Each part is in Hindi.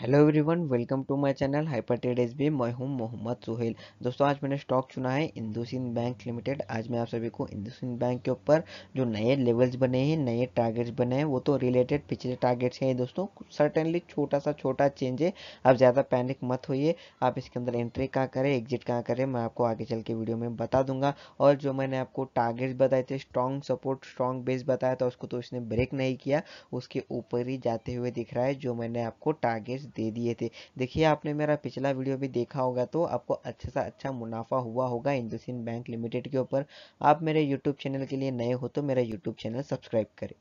hello everyone welcome to my channel hyper trade S B मैं हूं मोहम्मद सुहेल दोस्तों आज मैंने स्टॉक चुना है इंदुसिन बैंक लिमिटेड आज मैं आप सभी को इंदुसिन बैंक के ऊपर जो नए लेवल्स बने हैं नए टारगेट्स बने हैं वो तो रिलेटेड पिछले टारगेट्स हैं दोस्तों सर्टेनली छोटा सा छोटा चेंज है आप ज़्यादा पैनिक मत होइए आप इसके अंदर एंट्री कहाँ करें एग्जिट कहाँ करें मैं आपको आगे चल के वीडियो में बता दूंगा और जो मैंने आपको टारगेट्स बताए थे स्ट्रॉन्ग सपोर्ट स्ट्रॉन्ग बेस बताया था उसको तो इसने ब्रेक नहीं किया उसके ऊपर ही जाते हुए दिख रहा है जो मैंने आपको टारगेट्स दे दिए थे देखिए आपने मेरा पिछला वीडियो भी देखा होगा तो आपको अच्छे सा अच्छा मुनाफा हुआ होगा इंडोसिन बैंक लिमिटेड के ऊपर आप मेरे यूट्यूब चैनल के लिए नए हो तो मेरा यूट्यूब चैनल सब्सक्राइब करें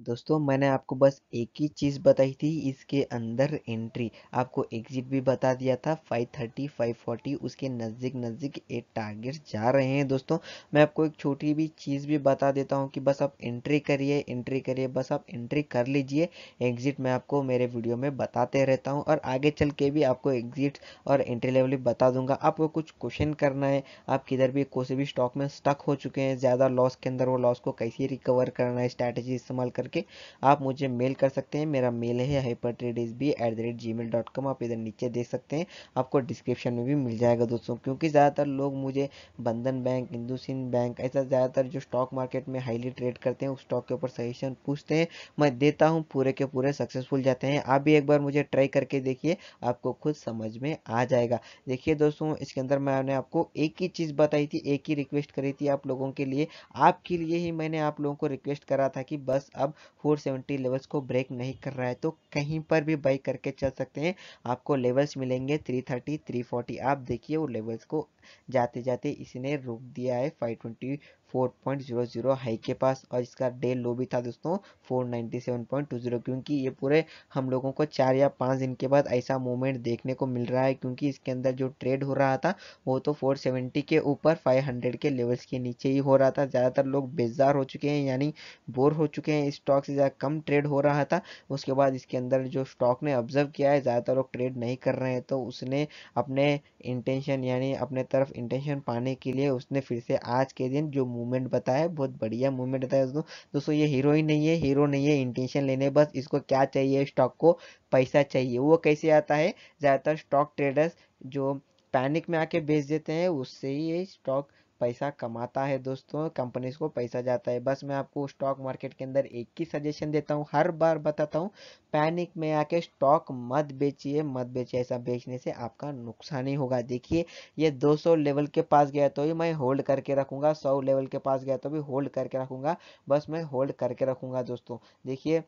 दोस्तों मैंने आपको बस एक ही चीज़ बताई थी इसके अंदर एंट्री आपको एग्जिट भी बता दिया था 530, 540 उसके नज़दीक नज़दीक एक टारगेट जा रहे हैं दोस्तों मैं आपको एक छोटी भी चीज़ भी बता देता हूँ कि बस आप एंट्री करिए एंट्री करिए बस आप एंट्री कर लीजिए एग्जिट मैं आपको मेरे वीडियो में बताते रहता हूँ और आगे चल के भी आपको एग्जिट और एंट्री लेवल भी बता दूंगा आपको कुछ क्वेश्चन करना है आप किधर भी कोई भी स्टॉक में स्टक हो चुके हैं ज़्यादा लॉस के अंदर वो लॉस को कैसे रिकवर करना है स्ट्रैटेजी इस्तेमाल कर करके आप मुझे मेल कर सकते हैं मेरा मेल है hyper trade S B at the rate Gmail dot com आप इधर नीचे देख सकते हैं आपको डिस्क्रिप्शन में भी मिल जाएगा दोस्तों क्योंकि ज़्यादातर लोग मुझे बंधन बैंक हिंदुसिन बैंक ऐसा ज़्यादातर जो स्टॉक मार्केट में हाईली ट्रेड करते हैं उस स्टॉक के ऊपर सजेशन पूछते हैं मैं देता हूँ पूरे के पूरे सक्सेसफुल जाते हैं आप भी एक बार मुझे ट्राई करके देखिए आपको खुद समझ में आ जाएगा देखिए दोस्तों इसके अंदर मैंने आपको एक ही चीज़ बताई थी एक ही रिक्वेस्ट करी थी आप लोगों के लिए आपके लिए ही मैंने आप लोगों को रिक्वेस्ट करा था कि बस अब हम 470 लेवल्स को ब्रेक नहीं कर रहा है तो कहीं पर भी बाई करके चल सकते हैं आपको लेवल्स मिलेंगे 330 340 आप देखिए वो लेवल्स को जाते जाते इसने रोक दिया है 524.00 हाई के पास और इसका डे लो भी था दोस्तों 497.20 क्योंकि ये पूरे हम लोगों को चार या पाँच दिन के बाद ऐसा मूवमेंट देखने को मिल रहा है क्योंकि इसके अंदर जो ट्रेड हो रहा था वो तो 470 के ऊपर 500 के लेवल्स के नीचे ही हो रहा था ज़्यादातर लोग बेजार हो चुके हैं यानी बोर हो चुके हैं इस स्टॉक से ज़्यादा कम ट्रेड हो रहा था उसके बाद इसके अंदर जो स्टॉक ने ऑब्जर्व किया है ज़्यादातर लोग ट्रेड नहीं कर रहे हैं तो उसने अपने इंटेंशन यानी अपने तरफ इंटेंशन पाने के लिए उसने फिर से आज के दिन जो मूवमेंट बताया बहुत बढ़िया मूवमेंट बताया दोस्तों दोस्तों ये हीरो ही नहीं है हीरो नहीं है इंटेंशन लेने बस इसको क्या चाहिए स्टॉक को पैसा चाहिए वो कैसे आता है ज़्यादातर स्टॉक ट्रेडर्स जो पैनिक में आके बेच देते हैं उससे ही ये स्टॉक पैसा कमाता है दोस्तों कंपनीज को पैसा जाता है बस मैं आपको स्टॉक मार्केट के अंदर एक ही सजेशन देता हूँ हर बार बताता हूँ पैनिक में आके स्टॉक मत बेचिए मत बेचिए ऐसा बेचने से आपका नुकसान ही होगा देखिए ये 200 लेवल तो के पास गया तो भी मैं होल्ड करके रखूंगा सौ लेवल के पास गया तो भी होल्ड करके रखूंगा बस मैं होल्ड करके रखूंगा दोस्तों देखिए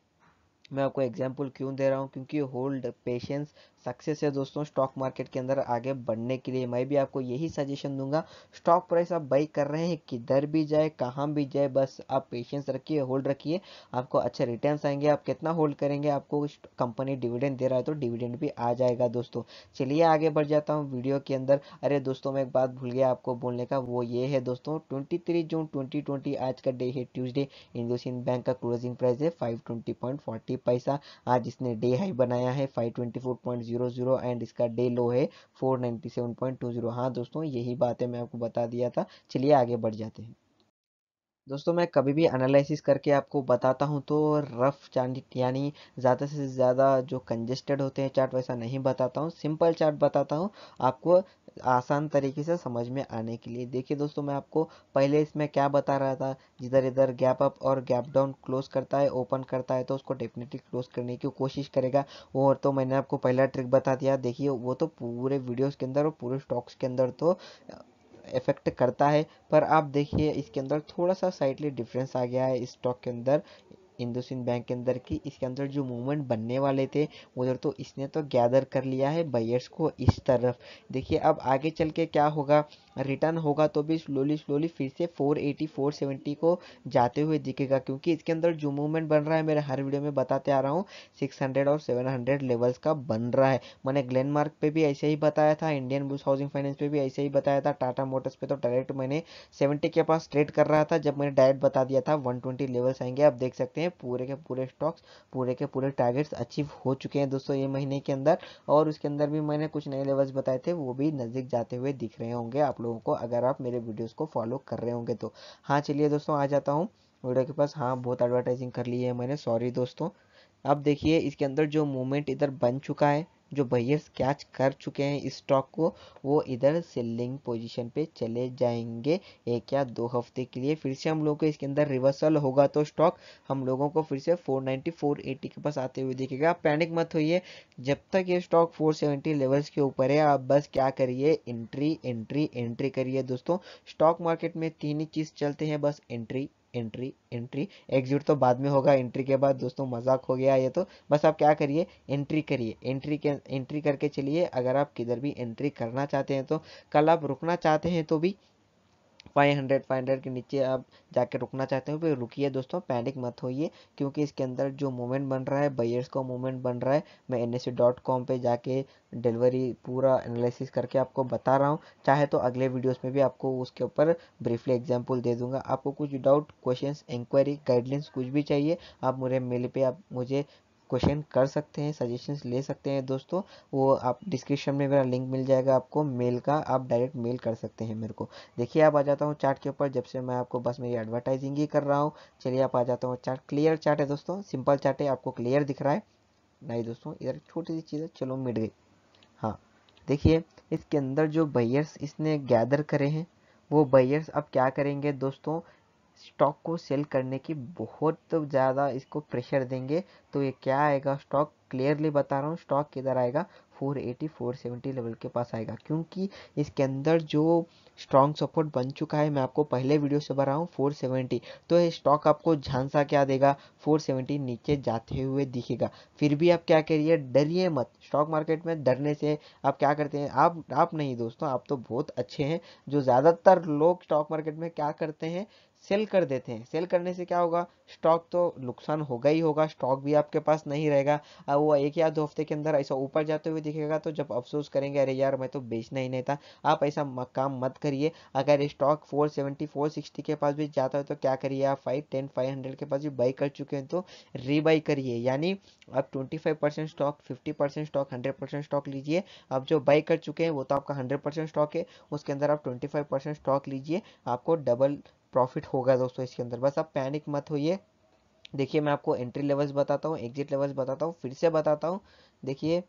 मैं आपको एग्जाम्पल क्यों दे रहा हूँ क्योंकि होल्ड पेशेंस सक्सेस है दोस्तों स्टॉक मार्केट के अंदर आगे बढ़ने के लिए मैं भी आपको यही सजेशन दूंगा स्टॉक प्राइस आप बाई कर रहे हैं किधर भी जाए कहाँ भी जाए बस आप पेशेंस रखिए होल्ड रखिए आपको अच्छे रिटर्न्स आएंगे आप कितना होल्ड करेंगे आपको कंपनी डिविडेंड दे रहा है तो डिविडेंड भी आ जाएगा दोस्तों चलिए आगे बढ़ जाता हूँ वीडियो के अंदर अरे दोस्तों मैं एक बात भूल गया आपको बोलने का वो ये है दोस्तों ट्वेंटी जून ट्वेंटी आज का डे है ट्यूजडे इंडोसिन बैंक का क्लोजिंग प्राइस है फाइव नेगेटिव पैसा आज इसने डे हाई बनाया है five twenty four point zero zero and इसका डे लो है four ninety seven point two zero हाँ दोस्तों यही बात है मैं आपको बता दिया था चलिए आगे बढ़ जाते हैं दोस्तों मैं कभी भी एनालिसिस करके आपको बताता हूं तो रफ चार्ट यानी ज़्यादा से ज़्यादा जो कंजेस्टेड होते हैं चार्ट वैसा नहीं बताता हूं सिंपल चार्ट बताता हूं आपको आसान तरीके से समझ में आने के लिए देखिए दोस्तों मैं आपको पहले इसमें क्या बता रहा था जिधर इधर गैप अप और गैप डाउन क्लोज करता है ओपन करता है तो उसको डेफिनेटली क्लोज करने की कोशिश करेगा और तो मैंने आपको पहला ट्रिक बता दिया देखिए वो तो पूरे वीडियोज़ के अंदर और पूरे स्टॉक्स के अंदर तो इफेक्ट करता है पर आप देखिए इसके अंदर थोड़ा सा साइडली डिफरेंस आ गया है इस स्टॉक के अंदर इंडोसिन बैंक के अंदर की इसके अंदर जो मूवमेंट बनने वाले थे उधर तो इसने तो गैदर कर लिया है बायर्स को इस तरफ देखिए अब आगे चल के क्या होगा रिटर्न होगा तो भी स्लोली स्लोली फिर से 480 470 को जाते हुए दिखेगा क्योंकि इसके अंदर जो मूवमेंट बन रहा है मेरे हर वीडियो में बताते आ रहा हूँ 600 और 700 लेवल्स का बन रहा है मैंने ग्लेनमार्क पे भी ऐसे ही बताया था इंडियन बुल्स हाउसिंग फाइनेंस पे भी ऐसे ही बताया था टाटा मोटर्स पे तो डायरेक्ट मैंने सेवेंटी के पास ट्रेड कर रहा था जब मैंने डायरेक्ट बता दिया था वन लेवल्स आएंगे आप देख सकते हैं हैं पूरे के पूरे स्टॉक्स पूरे के पूरे टारगेट्स अचीव हो चुके हैं दोस्तों ये महीने के अंदर और उसके अंदर भी मैंने कुछ नए लेवल्स बताए थे वो भी नज़दीक जाते हुए दिख रहे होंगे आप लोगों को अगर आप मेरे वीडियोज़ को फॉलो कर रहे होंगे तो हाँ चलिए दोस्तों आ जाता हूँ वीडियो के पास हाँ बहुत एडवर्टाइजिंग कर ली है मैंने सॉरी दोस्तों अब देखिए इसके अंदर जो मूवमेंट इधर बन चुका है जो बायर्स कैच कर चुके हैं इस स्टॉक को वो इधर सेलिंग पोजीशन पे चले जाएंगे एक या दो हफ्ते के लिए फिर से हम लोग को इसके अंदर रिवर्सल होगा तो स्टॉक हम लोगों को फिर से 490 480 के पास आते हुए दिखेगा पैनिक मत होइए जब तक ये स्टॉक 470 लेवल्स के ऊपर है आप बस क्या करिए एंट्री एंट्री एंट्री करिए दोस्तों स्टॉक मार्केट में तीन ही चीज़ चलते हैं बस एंट्री एंट्री एंट्री एग्जिट तो बाद में होगा एंट्री के बाद दोस्तों मजाक हो गया ये तो बस आप क्या करिए एंट्री करिए एंट्री के एंट्री करके चलिए अगर आप किधर भी एंट्री करना चाहते हैं तो कल आप रुकना चाहते हैं तो भी फाइव हंड्रेड फाइव हंड्रेड के नीचे आप जाके रुकना चाहते हो फिर रुकिए दोस्तों पैनिक मत होइए क्योंकि इसके अंदर जो मोमेंट बन रहा है बैयर्स का मोमेंट बन रहा है मैं एन एस डॉट कॉम पर जाके डिलीवरी पूरा एनालिसिस करके आपको बता रहा हूँ चाहे तो अगले वीडियोस में भी आपको उसके ऊपर ब्रीफली एग्जाम्पल दे दूंगा आपको कुछ डाउट क्वेश्चन इंक्वायरी गाइडलाइंस कुछ भी चाहिए आप मुझे मेल पे आप मुझे क्वेश्चन कर सकते हैं सजेशंस ले सकते हैं दोस्तों वो आप डिस्क्रिप्शन में मेरा लिंक मिल जाएगा आपको मेल का आप डायरेक्ट मेल कर सकते हैं मेरे को देखिए आप आ जाता हूँ चार्ट के ऊपर जब से मैं आपको बस मेरी एडवर्टाइजिंग ही कर रहा हूँ चलिए आप आ जाता हूँ चार्ट क्लियर चार्ट है दोस्तों सिंपल चार्ट है आपको क्लियर दिख रहा है नहीं दोस्तों इधर छोटी सी चीज़ है चलो मिट गई हाँ देखिए इसके अंदर जो बैयर्स इसने गैदर करे हैं वो बैयर्स अब क्या करेंगे दोस्तों स्टॉक को सेल करने की बहुत ज़्यादा इसको प्रेशर देंगे तो ये क्या आएगा स्टॉक क्लियरली बता रहा हूँ स्टॉक किधर आएगा 480 470 लेवल के पास आएगा क्योंकि इसके अंदर जो स्ट्रॉन्ग सपोर्ट बन चुका है मैं आपको पहले वीडियो से बता रहा हूँ 470 तो ये स्टॉक आपको झांसा क्या देगा 470 नीचे जाते हुए दिखेगा फिर भी आप क्या करिए डरिए मत स्टॉक मार्केट में डरने से आप क्या करते हैं आप आप नहीं दोस्तों आप तो बहुत अच्छे हैं जो ज़्यादातर लोग स्टॉक मार्केट में क्या करते हैं सेल कर देते हैं सेल करने से क्या होगा स्टॉक तो नुकसान होगा ही होगा स्टॉक भी आपके पास नहीं रहेगा अब वो एक या दो हफ्ते के अंदर ऐसा ऊपर जाते हुए दिखेगा तो जब अफसोस करेंगे अरे यार मैं तो बेचना ही नहीं था आप ऐसा काम मत करिए अगर stock four seventy four sixty के पास भी जाता है तो क्या करिए आप फाइव टेन फाइव हंड्रेड के पास भी बाई कर चुके हैं तो रीबाई करिए यानी आप twenty five percent stock fifty percent stock hundred percent stock लीजिए आप जो बाई कर चुके हैं वो तो आपका हंड्रेड परसेंट स्टॉक है उसके अंदर आप ट्वेंटी फाइव परसेंट स्टॉक लीजिए आपको डबल प्रॉफिट होगा दोस्तों इसके अंदर बस आप पैनिक मत होइए देखिए मैं आपको एंट्री लेवल्स बताता हूँ एग्जिट लेवल्स बताता हूँ फिर से बताता हूँ देखिए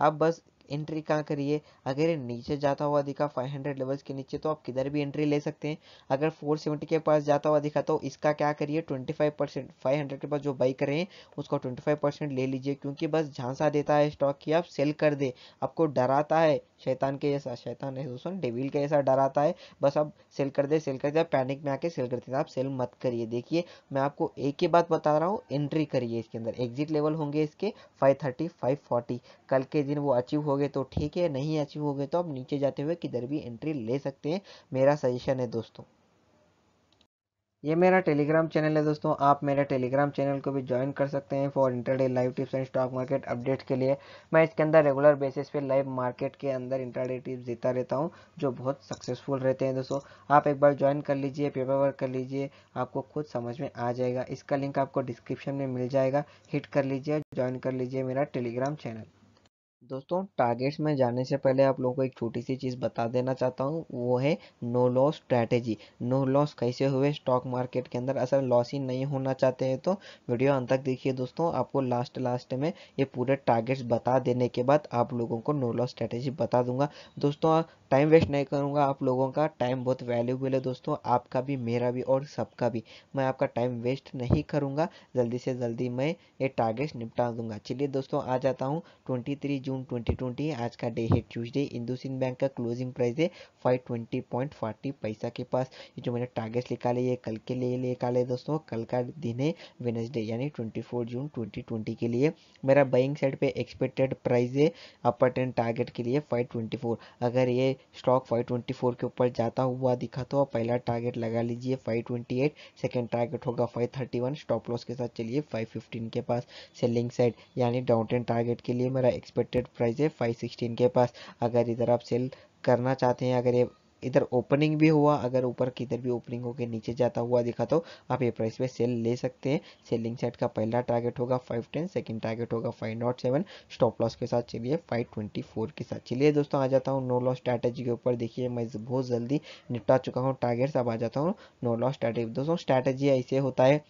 आप बस एंट्री कहाँ करिए अगर ये नीचे जाता हुआ दिखा 500 लेवल्स के नीचे तो आप किधर भी एंट्री ले सकते हैं अगर 470 के पास जाता हुआ दिखा तो इसका क्या करिए 25 परसेंट फाइव के पास जो बाई करें उसका 25 परसेंट ले लीजिए क्योंकि बस झांसा देता है स्टॉक की आप सेल कर दे आपको डराता है शैतान के जैसा शैतान है दोस्तों डेविल के जैसा डराता है बस आप सेल कर दे सेल कर दे पैनिक में आके सेल करते थे आप सेल मत करिए देखिए मैं आपको एक ही बात बता रहा हूँ एंट्री करिए इसके अंदर एग्जिट लेवल होंगे इसके 530 540 कल के दिन वो अचीव हो गया होगे तो ठीक है नहीं अचीव होगे तो आप नीचे जाते हुए किधर भी एंट्री ले सकते हैं मेरा सजेशन है दोस्तों ये मेरा टेलीग्राम चैनल है दोस्तों आप मेरे टेलीग्राम चैनल को भी ज्वाइन कर सकते हैं for intraday live tips and stock market updates के लिए मैं इसके अंदर रेगुलर बेसिस पे लाइव मार्केट के अंदर इंटरडे टिप्स देता रहता हूं जो बहुत सक्सेसफुल रहते हैं दोस्तों आप एक बार ज्वाइन कर लीजिए पेपर वर्क कर लीजिए आपको खुद समझ में आ जाएगा इसका लिंक आपको डिस्क्रिप्शन में मिल जाएगा हिट कर लीजिए ज्वाइन कर लीजिए मेरा टेलीग्राम चैनल दोस्तों टारगेट्स में जाने से पहले आप लोगों को एक छोटी सी चीज़ बता देना चाहता हूँ वो है no loss strategy no loss कैसे हुए स्टॉक मार्केट के अंदर असल लॉस ही नहीं होना चाहते हैं तो वीडियो अंत तक देखिए दोस्तों आपको लास्ट लास्ट में ये पूरे टारगेट्स बता देने के बाद आप लोगों को नो लॉस स्ट्रैटेजी बता दूंगा दोस्तों टाइम वेस्ट नहीं करूँगा आप लोगों का टाइम बहुत वैल्यूबल है दोस्तों आपका भी मेरा भी और सबका भी मैं आपका टाइम वेस्ट नहीं करूँगा जल्दी से जल्दी मैं ये टारगेट्स निपटा दूंगा चलिए दोस्तों आ जाता हूँ ट्वेंटी जून ट्वेंटी आज का डे है ट्यूजडे इंडोसिन बैंक का क्लोजिंग प्राइस है फाइव ट्वेंटी पॉइंट फोर्टी पैसा के पास ये जो मैंने टारगेट्स निकाले ये कल के लिए निकाले दोस्तों कल का दिन है वेनजडे यानी ट्वेंटी जून ट्वेंटी के लिए मेरा बाइंग साइड पर एक्सपेक्टेड प्राइस है अपर टेन टारगेट के लिए फाइव अगर ये स्टॉक 524 के ऊपर जाता हुआ दिखा तो आप पहला टारगेट लगा लीजिए 528 सेकंड टारगेट होगा 531 स्टॉप लॉस के साथ चलिए 515 के पास सेलिंग साइड यानी डाउन टेन टारगेट के लिए मेरा एक्सपेक्टेड प्राइस है 516 के पास अगर इधर आप सेल करना चाहते हैं अगर ये इधर ओपनिंग भी हुआ अगर ऊपर किधर भी ओपनिंग होकर नीचे जाता हुआ दिखा तो आप ये प्राइस पे सेल ले सकते हैं सेलिंग साइड का पहला टारगेट होगा फाइव टेन सेकेंड टारगेट होगा five not seven stop loss के साथ चलिए फाइव ट्वेंटी फोर के साथ चलिए दोस्तों आ जाता हूँ नो लॉस स्ट्रैटेजी के ऊपर देखिए मैं बहुत जल्दी निपटा चुका हूँ टारगेट्स अब आ जाता हूँ नो लॉस स्ट्रैटेजी दोस्तों स्ट्रैटेजी ऐसे होता है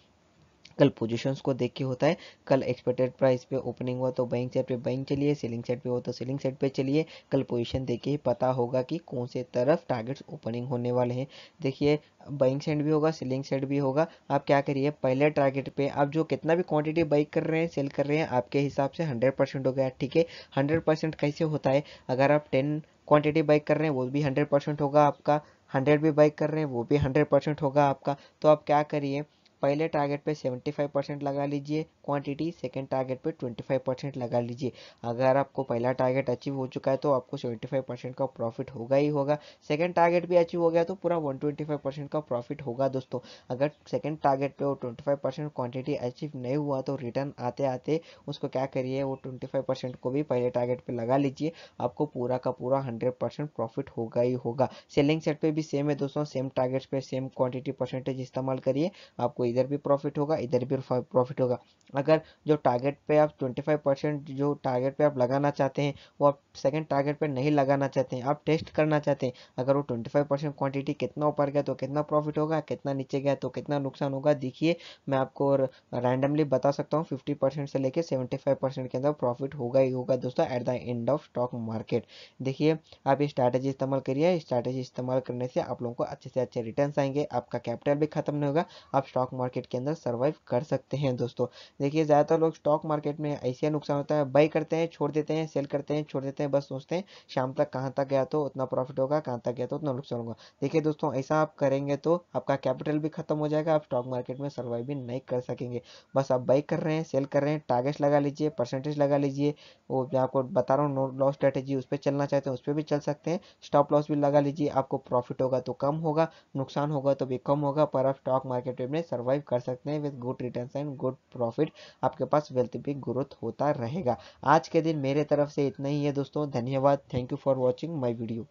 कल पोजीशंस को देख के होता है कल एक्सपेक्टेड प्राइस पे ओपनिंग हुआ तो बैंक साइड पे बैंक चलिए सेलिंग साइड पे हो तो सेलिंग साइड पे चलिए कल पोजीशन देख के ही पता होगा कि कौन से तरफ टारगेट्स ओपनिंग होने वाले हैं देखिए बाइंग साइड भी होगा सेलिंग साइड भी होगा आप क्या करिए पहले टारगेट पे आप जो कितना भी क्वांटिटी बाइक कर रहे हैं सेल कर रहे हैं आपके हिसाब से हंड्रेड परसेंट हो गया ठीक है हंड्रेड परसेंट कैसे होता है अगर आप टेन क्वांटिटी बाइक कर रहे हैं वो भी हंड्रेड परसेंट होगा आपका हंड्रेड भी बाइक कर रहे हैं वो भी हंड्रेड परसेंट होगा आपका तो आप क्या करिए पहले टारगेट पे 75 परसेंट लगा लीजिए क्वांटिटी सेकंड टारगेट पे 25 परसेंट लगा लीजिए अगर आपको पहला टारगेट अचीव हो चुका है तो आपको 75 परसेंट का प्रॉफिट होगा ही होगा सेकंड टारगेट भी अचीव हो गया तो पूरा 125 परसेंट का प्रॉफिट होगा दोस्तों अगर सेकंड टारगेट पे वो ट्वेंटी परसेंट क्वान्टिटी अचीव नहीं हुआ तो रिटर्न आते आते उसको क्या करिए वो ट्वेंटी परसेंट को भी पहले टारगेट पर लगा लीजिए आपको पूरा का पूरा हंड्रेड परसेंट प्रॉफिट होगा ही होगा सेलिंग सेट पर भी सेम है दोस्तों सेम टारगेट पर सेम क्वान्टिटी परसेंटेज इस्तेमाल करिए आपको इधर भी प्रॉफिट होगा इधर भी प्रॉफिट होगा अगर जो टारगेट पे आप 25 परसेंट जो टारगेट पे आप लगाना चाहते हैं वो आप सेकंड टारगेट पे नहीं लगाना चाहते हैं आप टेस्ट करना चाहते हैं अगर वो 25 परसेंट क्वान्टिटी कितना ऊपर गया तो कितना प्रॉफिट होगा कितना नीचे गया तो कितना नुकसान होगा देखिए मैं आपको रैंडमली बता सकता हूँ फिफ्टी से लेकर सेवेंटी के अंदर प्रॉफिट होगा ही होगा दोस्तों at the end of stock market देखिए आप ये स्ट्रैटेजी इस्तेमाल करिए स्ट्रैटेजी इस्तेमाल करने से आप लोगों को अच्छे से अच्छे रिटर्न आएंगे आपका कैपिटल भी खत्म नहीं होगा आप स्टॉक मार्केट के अंदर सर्वाइव कर सकते हैं दोस्तों देखिए ज़्यादातर लोग स्टॉक मार्केट में ऐसे नुकसान होता है बाई करते हैं छोड़ देते हैं सेल करते हैं छोड़ देते हैं बस सोचते हैं शाम तक कहाँ तक गया तो उतना प्रॉफिट होगा कहाँ तक गया तो उतना नुकसान होगा देखिए दोस्तों ऐसा आप करेंगे तो आपका कैपिटल भी खत्म हो जाएगा आप स्टॉक मार्केट में सर्वाइव भी नहीं कर सकेंगे बस आप बाई कर रहे हैं सेल कर रहे हैं टारगेट लगा लीजिए परसेंटेज लगा लीजिए वो मैं आपको बता रहा हूँ नो लॉस स्ट्रेटेजी उस पर चलना चाहते हैं उस पर भी चल सकते हैं स्टॉप लॉस भी लगा लीजिए आपको प्रॉफिट होगा तो कम होगा नुकसान होगा तो भी कम होगा पर आप स्टॉक मार्केट में सर्वाइव सर्वाइव कर सकते हैं with good return and good profit आपके पास वेल्थ भी ग्रोथ होता रहेगा आज के दिन मेरे तरफ से इतना ही है दोस्तों धन्यवाद thank you for watching my video